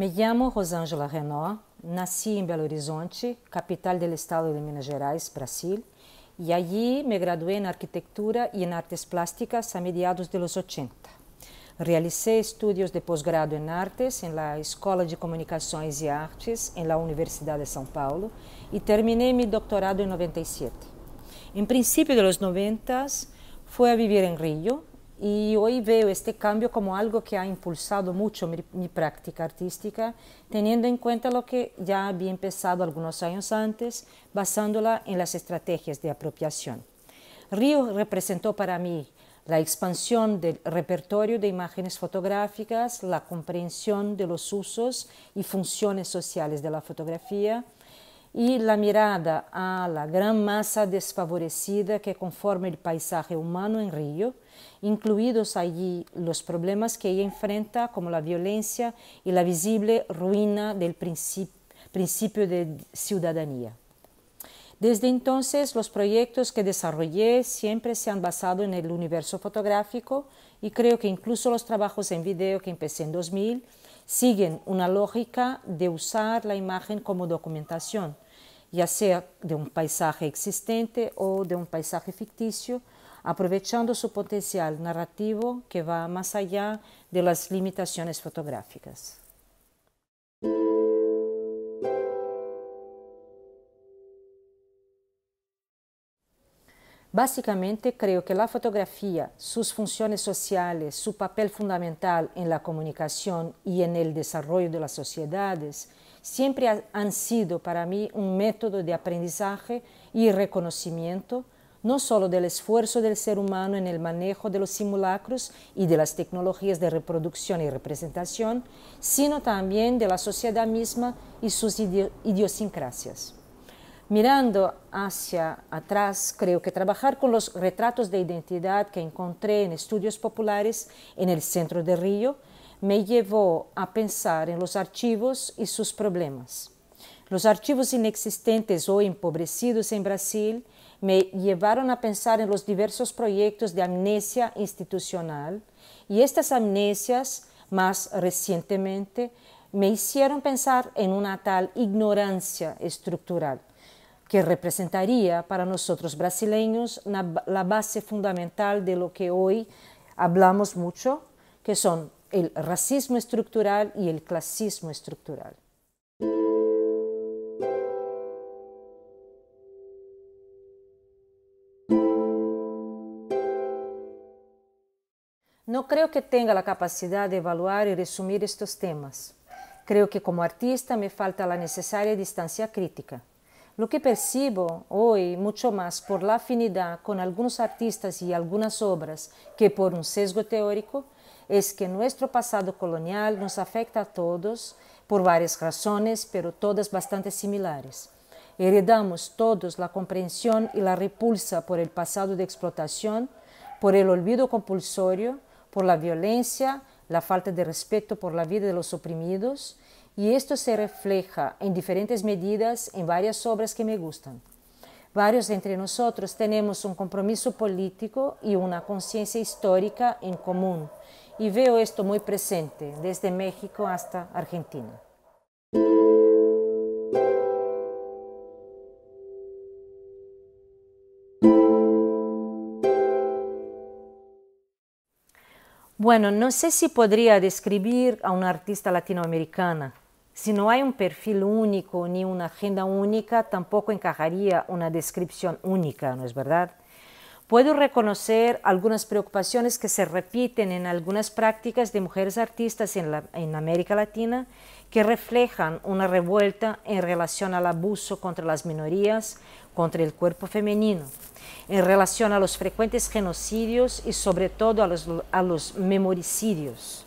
Me chamo Rosângela Renó, nasci em Belo Horizonte, capital do estado de Minas Gerais, Brasil, e aí me gradué em arquitetura e em artes plásticas a mediados dos 80. Realicé estudos de posgrado em artes na Escola de Comunicações e Artes na Universidade de São Paulo e terminei meu doutorado em 97. Em princípio dos 90, fui a viver em Rio, Y hoy veo este cambio como algo que ha impulsado mucho mi, práctica artística, teniendo en cuenta lo que ya había empezado algunos años antes, basándola en las estrategias de apropiación. Río representó para mí la expansión del repertorio de imágenes fotográficas, la comprensión de los usos y funciones sociales de la fotografía, y e la mirada a la gran masa desfavorecida que conforma el paisaje humano en Río, incluidos allí los problemas que ella enfrenta como la violencia y la visible ruina del principio de ciudadanía. Desde entonces, los proyectos que desarrollé siempre se han basado en el universo fotográfico y creo que incluso los trabajos en video que empecé en 2000 siguen una lógica de usar la imagen como documentación, ya sea de un paisaje existente o de un paisaje ficticio, aprovechando su potencial narrativo que va más allá de las limitaciones fotográficas. Básicamente creo que la fotografía, sus funciones sociales, su papel fundamental en la comunicación y en el desarrollo de las sociedades, siempre han sido para mí un método de aprendizaje y reconocimiento, no solo del esfuerzo del ser humano en el manejo de los simulacros y de las tecnologías de reproducción y representación, sino también de la sociedad misma y sus idiosincrasias. Mirando hacia atrás, creo que trabajar con los retratos de identidad que encontré en estudios populares en el centro de Río me llevó a pensar en los archivos y sus problemas. Los archivos inexistentes o empobrecidos en Brasil me llevaron a pensar en los diversos proyectos de amnesia institucional y estas amnesias, más recientemente, me hicieron pensar en una tal ignorancia estructural que representaría para nosotros brasileños la base fundamental de lo que hoy hablamos mucho, que son el racismo estructural y el clasismo estructural. No creo que tenga la capacidad de evaluar y resumir estos temas. Creo que como artista me falta la necesaria distancia crítica. Lo que percibo hoy mucho más por la afinidad con algunos artistas y algunas obras que por un sesgo teórico es que nuestro pasado colonial nos afecta a todos por varias razones, pero todas bastante similares. Heredamos todos la comprensión y la repulsa por el pasado de explotación, por el olvido compulsorio, por la violencia, la falta de respeto por la vida de los oprimidos y esto se refleja en diferentes medidas en varias obras que me gustan. Varios entre nosotros tenemos un compromiso político y una conciencia histórica en común, y veo esto muy presente desde México hasta Argentina. Bueno, no sé si podría describir a una artista latinoamericana si no hay un perfil único ni una agenda única, tampoco encajaría una descripción única, ¿no es verdad? Puedo reconocer algunas preocupaciones que se repiten en algunas prácticas de mujeres artistas en, América Latina que reflejan una revuelta en relación al abuso contra las minorías, contra el cuerpo femenino, en relación a los frecuentes genocidios y sobre todo a los memoricidios.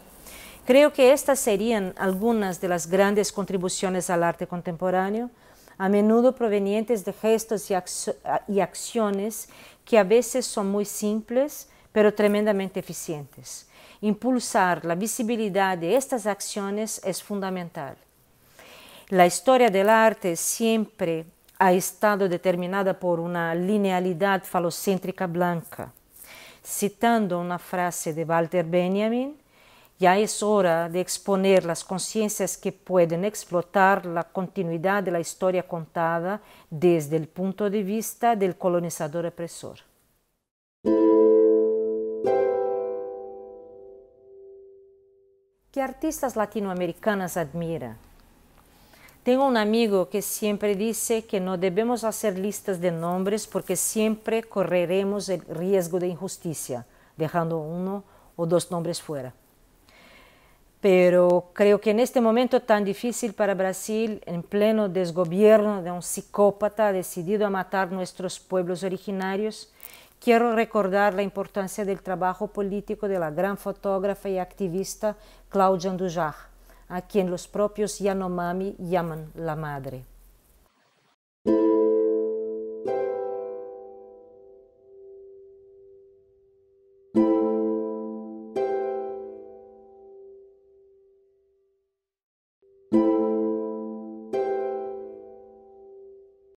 Creo que estas serían algunas de las grandes contribuciones al arte contemporáneo, a menudo provenientes de gestos y, acciones que a veces son muy simples, pero tremendamente eficientes. Impulsar la visibilidad de estas acciones es fundamental. La historia del arte siempre ha estado determinada por una linealidad falocéntrica blanca. Citando una frase de Walter Benjamin, ya es hora de exponer las conciencias que pueden explotar la continuidad de la historia contada desde el punto de vista del colonizador opresor. ¿Qué artistas latinoamericanas admira? Tengo un amigo que siempre dice que no debemos hacer listas de nombres porque siempre correremos el riesgo de injusticia, dejando uno o dos nombres fuera pero creo que en este momento tan difícil para Brasil, en pleno desgobierno de un psicópata decidido a matar nuestros pueblos originarios, quiero recordar la importancia del trabajo político de la gran fotógrafa y activista Claudia Andujar, a quien los propios Yanomami llaman la madre.